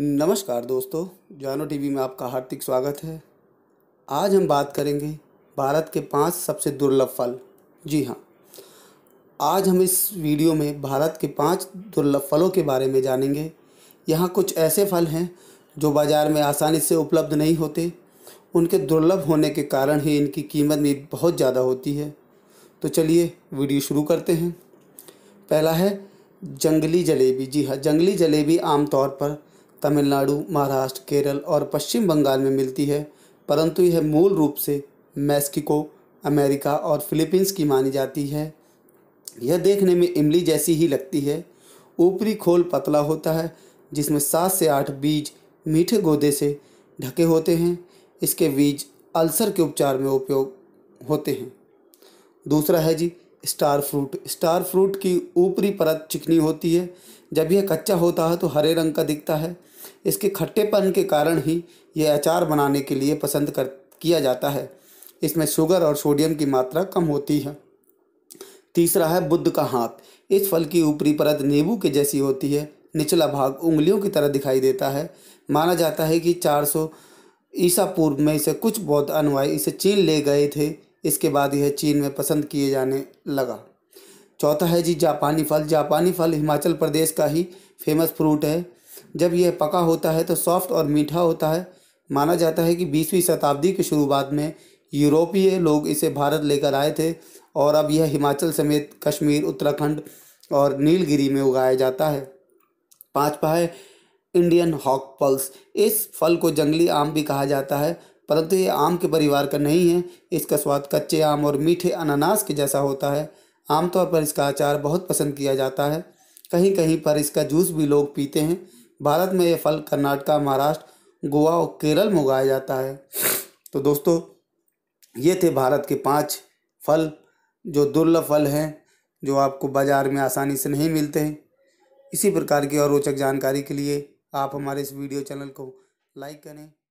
नमस्कार दोस्तों जानो टीवी में आपका हार्दिक स्वागत है आज हम बात करेंगे भारत के पांच सबसे दुर्लभ फल जी हाँ आज हम इस वीडियो में भारत के पांच दुर्लभ फलों के बारे में जानेंगे यहाँ कुछ ऐसे फल हैं जो बाज़ार में आसानी से उपलब्ध नहीं होते उनके दुर्लभ होने के कारण ही इनकी कीमत भी बहुत ज़्यादा होती है तो चलिए वीडियो शुरू करते हैं पहला है जंगली जलेबी जी हाँ जंगली जलेबी आमतौर पर तमिलनाडु महाराष्ट्र केरल और पश्चिम बंगाल में मिलती है परंतु यह मूल रूप से मैक्सिको अमेरिका और फिलीपींस की मानी जाती है यह देखने में इमली जैसी ही लगती है ऊपरी खोल पतला होता है जिसमें सात से आठ बीज मीठे गोदे से ढके होते हैं इसके बीज अल्सर के उपचार में उपयोग होते हैं दूसरा है जी स्टार फ्रूट स्टार फ्रूट की ऊपरी परत चिकनी होती है जब यह कच्चा होता है तो हरे रंग का दिखता है इसके खट्टेपन के कारण ही यह अचार बनाने के लिए पसंद कर किया जाता है इसमें शुगर और सोडियम की मात्रा कम होती है तीसरा है बुद्ध का हाथ इस फल की ऊपरी परत नींबू के जैसी होती है निचला भाग उंगलियों की तरह दिखाई देता है माना जाता है कि 400 ईसा पूर्व में इसे कुछ बौद्ध अनुयायी इसे चीन ले गए थे इसके बाद यह चीन में पसंद किए जाने लगा चौथा है जी जापानी फल जापानी फल हिमाचल प्रदेश का ही फेमस फ्रूट है जब यह पका होता है तो सॉफ्ट और मीठा होता है माना जाता है कि बीसवीं शताब्दी की शुरुआत में यूरोपीय लोग इसे भारत लेकर आए थे और अब यह हिमाचल समेत कश्मीर उत्तराखंड और नीलगिरी में उगाया जाता है पाँचवा है इंडियन हॉक पल्स इस फल को जंगली आम भी कहा जाता है परंतु ये आम के परिवार का नहीं है इसका स्वाद कच्चे आम और मीठे अनानास के जैसा होता है आमतौर पर इसका अचार बहुत पसंद किया जाता है कहीं कहीं पर इसका जूस भी लोग पीते हैं भारत में यह फल कर्नाटका महाराष्ट्र गोवा और केरल में उगाया जाता है तो दोस्तों ये थे भारत के पाँच फल जो दुर्लभ फल हैं जो आपको बाज़ार में आसानी से नहीं मिलते हैं इसी प्रकार की और रोचक जानकारी के लिए आप हमारे इस वीडियो चैनल को लाइक करें